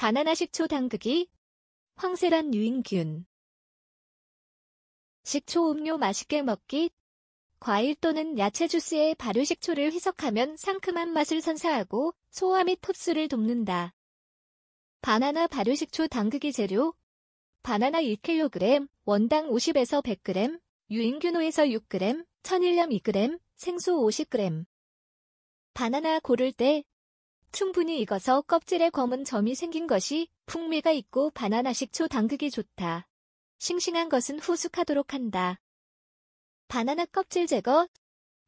바나나 식초 당그기 황세란 유인균 식초 음료 맛있게 먹기 과일 또는 야채 주스에 발효 식초를 희석하면 상큼한 맛을 선사하고 소화 및 흡수를 돕는다. 바나나 발효 식초 당그기 재료 바나나 1kg, 원당 50에서 100g, 유인균호에서 6g, 천일염 2g, 생수 50g 바나나 고를 때 충분히 익어서 껍질에 검은 점이 생긴 것이 풍미가 있고 바나나 식초 당극이 좋다. 싱싱한 것은 후숙하도록 한다. 바나나 껍질 제거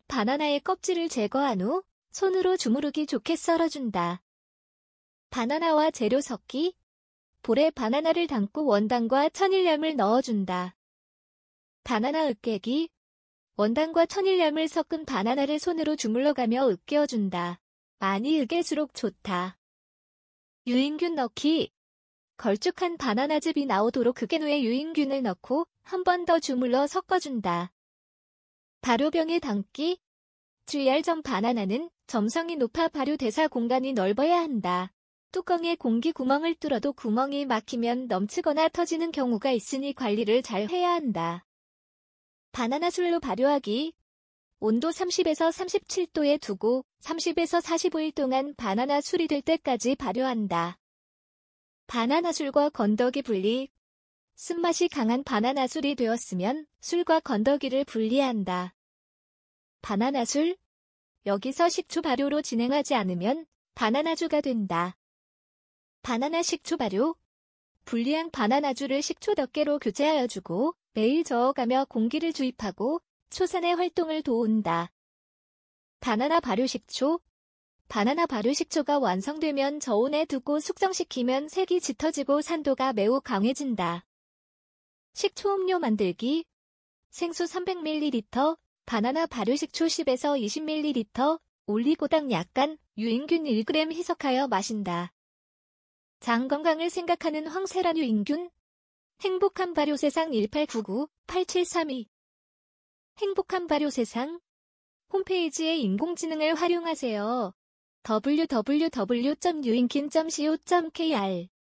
바나나의 껍질을 제거한 후 손으로 주무르기 좋게 썰어준다. 바나나와 재료 섞기 볼에 바나나를 담고 원당과 천일염을 넣어준다. 바나나 으깨기 원당과 천일염을 섞은 바나나를 손으로 주물러가며 으깨어준다. 많이 으갤수록 좋다. 유인균 넣기 걸쭉한 바나나즙이 나오도록 그겐 후에 유인균을 넣고 한 번 더 주물러 섞어준다. 발효병에 담기 주의할 점 바나나는 점성이 높아 발효대사 공간이 넓어야 한다. 뚜껑에 공기 구멍을 뚫어도 구멍이 막히면 넘치거나 터지는 경우가 있으니 관리를 잘 해야 한다. 바나나 술로 발효하기 온도 30에서 37도에 두고 30에서 45일 동안 바나나 술이 될 때까지 발효한다. 바나나 술과 건더기 분리 쓴맛이 강한 바나나 술이 되었으면 술과 건더기를 분리한다. 바나나 술 여기서 식초 발효로 진행하지 않으면 바나나주가 된다. 바나나 식초 발효 분리한 바나나주를 식초 덮 개로 교체하여 주고 매일 저어가며 공기를 주입하고 초산의 활동을 도운다. 바나나 발효식초 바나나 발효식초가 완성되면 저온에 두고 숙성시키면 색이 짙어지고 산도가 매우 강해진다. 식초음료 만들기 생수 300ml, 바나나 발효식초 10에서 20ml, 올리고당 약간, 유인균 1g 희석하여 마신다. 장 건강을 생각하는 황세란 유인균 행복한 발효 세상 1899-8732 행복한 발효 세상 홈페이지에 인공지능을 활용하세요. www.uinkin.co.kr